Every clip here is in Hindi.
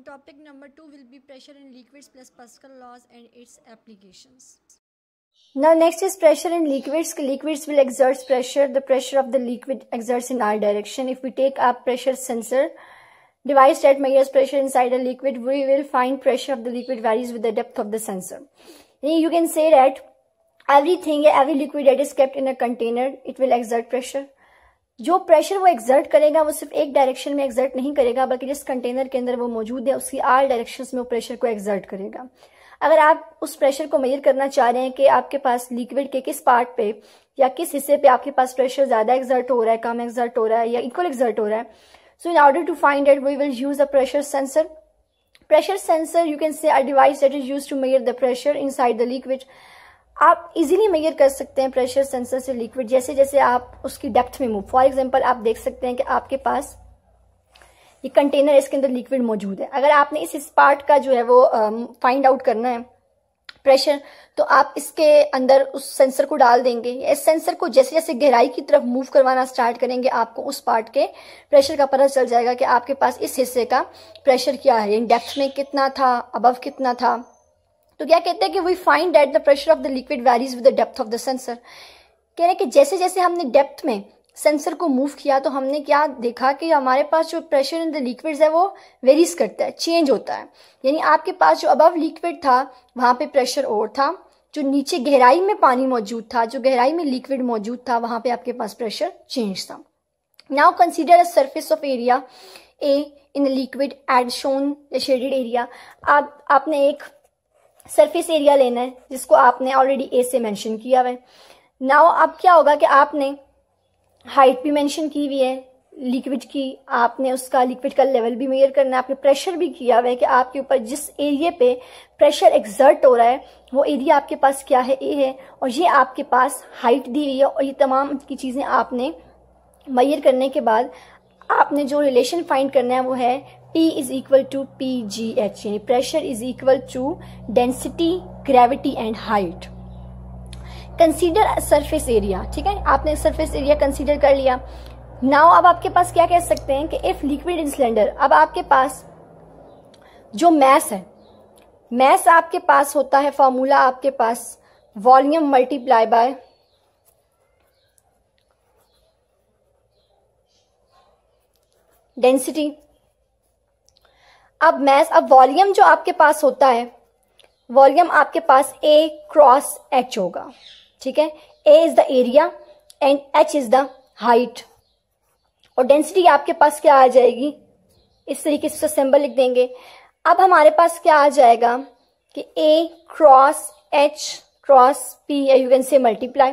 and topic number 2 will be pressure in liquids plus Pascal laws and its applications. Now next is pressure in liquids. Liquids will exert pressure. The pressure of the liquid exerts in our direction. If we take a pressure sensor device that measures pressure inside a liquid, we will find pressure of the liquid varies with the depth of the sensor. You can say that everything, every liquid that is kept in a container, it will exert pressure. जो प्रेशर वो एक्सर्ट करेगा वो सिर्फ एक डायरेक्शन में एक्सर्ट नहीं करेगा बल्कि जिस कंटेनर के अंदर वो मौजूद है उसकी आल डायरेक्शन में वो प्रेशर को एक्सर्ट करेगा अगर आप उस प्रेशर को मेजर करना चाह रहे हैं कि आपके पास लिक्विड के किस पार्ट पे या किस हिस्से पे आपके पास प्रेशर ज्यादा एक्सर्ट हो रहा है कम एक्सर्ट हो रहा है या इक्वल एक्सर्ट हो रहा है so in order to find it we will use a pressure sensor pressure sensor you can say device that is used to measure the pressure inside the liquid आप इजीली मेजर कर सकते हैं प्रेशर सेंसर से लिक्विड जैसे जैसे आप उसकी डेप्थ में मूव फॉर एग्जांपल आप देख सकते हैं कि आपके पास ये कंटेनर इसके अंदर लिक्विड मौजूद है अगर आपने इस, पार्ट का जो है वो फाइंड um, आउट करना है प्रेशर तो आप इसके अंदर उस सेंसर को डाल देंगे इस सेंसर को जैसे जैसे गहराई की तरफ मूव करवाना स्टार्ट करेंगे आपको उस पार्ट के प्रेशर का पता चल जाएगा कि आपके पास इस हिस्से का प्रेशर क्या है डेप्थ में कितना था अबव कितना था तो क्या कहते हैं कि we find that the pressure of the liquid varies with the depth of the sensor कह रहे हैं कि जैसे जैसे हमने डेप्थ में सेंसर को मूव किया तो हमने क्या देखा कि हमारे पास जो प्रेशर इन द लिक्विड्स है वो वेरीज करता है चेंज होता है यानी आपके पास जो अबव लिक्विड था वहाँ पे प्रेशर और था जो नीचे गहराई में पानी मौजूद था जो गहराई में लिक्विड मौजूद था वहाँ पे आपके पास प्रेशर चेंज था now consider a surface of area A in the liquid as shown the shaded area आप आपने एक सरफेस एरिया लेना है जिसको आपने ऑलरेडी ए से मेंशन किया हुआ है नाउ अब क्या होगा कि आपने हाइट भी मेंशन की हुई है लिक्विड की आपने उसका लिक्विड का लेवल भी मेयर करना है आपने प्रेशर भी किया हुआ है कि आपके ऊपर जिस एरिया पे प्रेशर एग्जर्ट हो रहा है वो एरिया आपके पास क्या है ए है और ये आपके पास हाइट दी हुई है और ये तमाम की चीज़ें आपने मैयर करने के बाद आपने जो रिलेशन फाइंड करना है वो है P is equal to P G H यानी pressure is equal to density gravity and height consider surface area ठीक है आपने सरफेस एरिया कंसीडर कर लिया नाउ अब आपके पास क्या कह सकते हैं कि इफ लिक्विड इन सिलेंडर अब आपके पास जो मैस है मैस आपके पास होता है फॉर्मूला आपके पास वॉल्यूम मल्टीप्लाई बाय डेंसिटी अब मैस अब वॉल्यूम जो आपके पास होता है वॉल्यूम आपके पास ए क्रॉस एच होगा ठीक है A is the area and H is the height और डेंसिटी आपके पास क्या आ जाएगी इस तरीके से सिंबल लिख देंगे अब हमारे पास क्या आ जाएगा कि A cross H cross P you can say multiply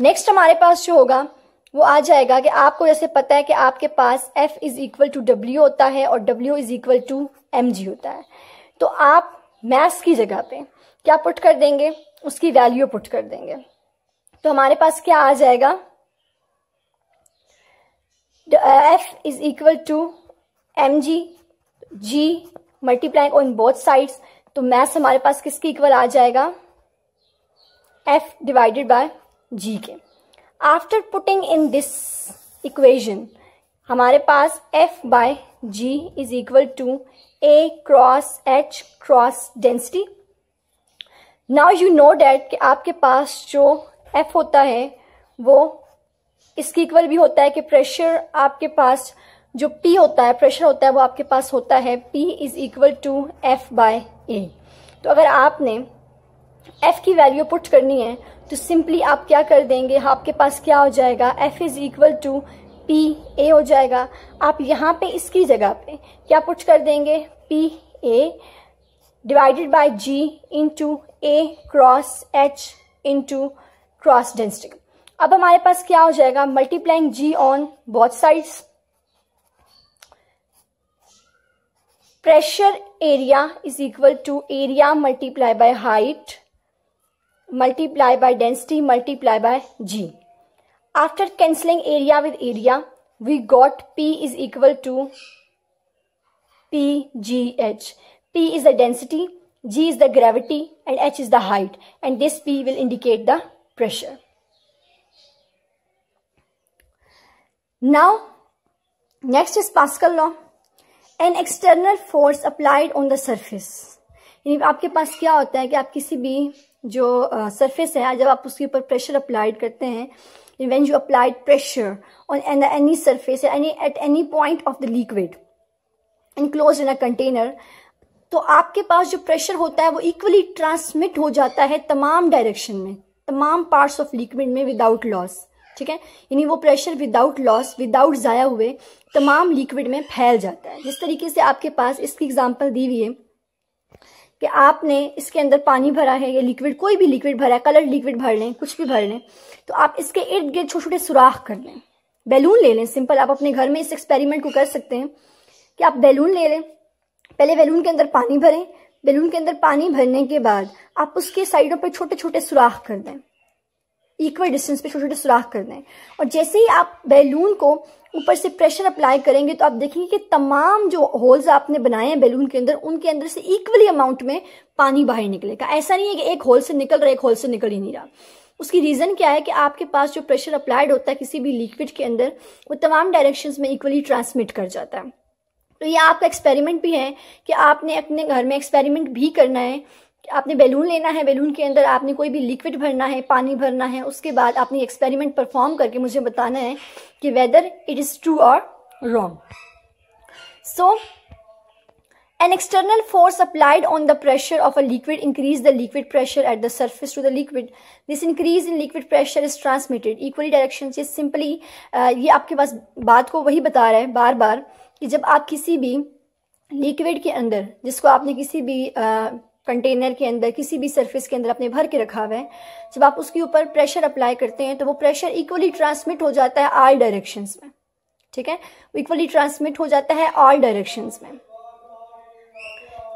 next हमारे पास जो होगा वो आ जाएगा कि आपको जैसे पता है कि आपके पास F is equal to W होता है और W is equal to M होता है तो आप मैथ्स की जगह पे क्या पुट कर देंगे उसकी वैल्यू पुट कर देंगे तो हमारे पास क्या आ जाएगा F is equal to M G G multiplying on both sides तो मैथ्स हमारे पास किसके इक्वल आ जाएगा एफ डिवाइडेड बाय जी के after putting in this equation हमारे पास F by G is equal to A cross H cross density now you know that कि आपके पास जो एफ होता है वो इसके इक्वल भी होता है कि प्रेशर आपके पास जो पी होता है प्रेशर होता है वो आपके पास होता है P is equal to F by A तो अगर आपने एफ की वैल्यू पुट करनी है तो सिंपली आप क्या कर देंगे हाँ आपके पास क्या हो जाएगा F is equal to P A हो जाएगा आप यहाँ पे इसकी जगह पे क्या पुट कर देंगे P A divided by G into A cross H into cross density अब हमारे पास क्या हो जाएगा multiplying G on both sides pressure area is equal to area multiply by height multiply by density multiply by g. After cancelling area with area, we got P is equal to PGH. P is the density, G is the gravity and H is the height and this P will indicate the pressure. Now, next is Pascal law. An external force applied on the surface. यानी आपके पास क्या होता है कि आप किसी भी जो सरफेस है जब आप उसके ऊपर प्रेशर अप्लाइड करते हैं when you applied pressure on any surface any at any point of the liquid enclose in a container तो आपके पास जो प्रेशर होता है वो इक्वली ट्रांसमिट हो जाता है तमाम डायरेक्शन में तमाम पार्ट्स ऑफ लिक्विड में विदाउट लॉस ठीक है यानी वो प्रेशर विदाउट लॉस विदाउट ज़ाया हुए तमाम लिक्विड में फैल जाता है जिस तरीके से आपके पास इसकी एग्जांपल दी हुई है कि आपने इसके अंदर पानी भरा है या लिक्विड कोई भी लिक्विड भरा है कलर लिक्विड भर लें कुछ भी भर लें तो आप इसके इर्द गिर्द छोटे छोटे सुराख कर लें बैलून ले लें सिंपल आप अपने घर में इस एक्सपेरिमेंट को कर सकते हैं कि आप बैलून ले लें पहले बैलून के अंदर पानी भरें बैलून के अंदर पानी भरने के बाद आप उसके साइडों पर छोटे छोटे सुराख कर दें इक्वल डिस्टेंस पे छोटे छोटे सुराख करने हैं और जैसे ही आप बैलून को ऊपर से प्रेशर अप्लाई करेंगे तो आप देखेंगे कि तमाम जो होल्स आपने बनाए हैं बैलून के अंदर उनके अंदर से इक्वली अमाउंट में पानी बाहर निकलेगा ऐसा नहीं है कि एक होल से निकल रहा एक होल से निकल ही नहीं रहा उसकी रीज़न क्या है कि आपके पास जो प्रेशर अप्लाइड होता है किसी भी लिक्विड के अंदर वो तमाम डायरेक्शन में इक्वली ट्रांसमिट कर जाता है तो ये आपका एक्सपेरिमेंट भी है कि आपने अपने घर में एक्सपेरिमेंट भी करना है आपने बैलून लेना है बैलून के अंदर आपने कोई भी लिक्विड भरना है पानी भरना है उसके बाद आपने एक्सपेरिमेंट परफॉर्म करके मुझे बताना है कि वेदर इट इज़ ट्रू और wrong so an external force applied on the pressure of a liquid increase the liquid pressure at the surface to the liquid this increase in liquid pressure is transmitted equally direction से सिंपली ये आपके पास बात को वही बता रहा है बार बार कि जब आप किसी भी लिक्विड के अंदर जिसको आपने किसी भी uh, कंटेनर के अंदर किसी भी सरफेस के अंदर अपने भर के रखा हुआ है जब आप उसके ऊपर प्रेशर अप्लाई करते हैं तो वो प्रेशर इक्वली ट्रांसमिट हो जाता है आल डायरेक्शंस में ठीक है इक्वली ट्रांसमिट हो जाता है ऑल डायरेक्शंस में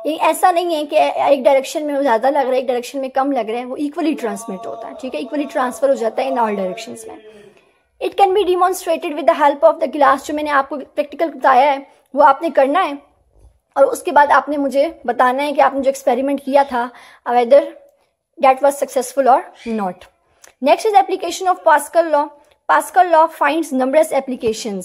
ये ऐसा नहीं है कि एक डायरेक्शन में ज़्यादा लग रहा है एक डायरेक्शन में कम लग रहा है वो इक्वली ट्रांसमिट होता है ठीक है इक्वली ट्रांसफर हो जाता है इन ऑल डायरेक्शन में it can be demonstrated with the help of the glass जो मैंने आपको प्रैक्टिकल बताया है वो आपने करना है और उसके बाद आपने मुझे बताना है कि आपने जो एक्सपेरिमेंट किया था वेदर डेट वॉज सक्सेसफुल और not next is application of Pascal law Pascal law find number application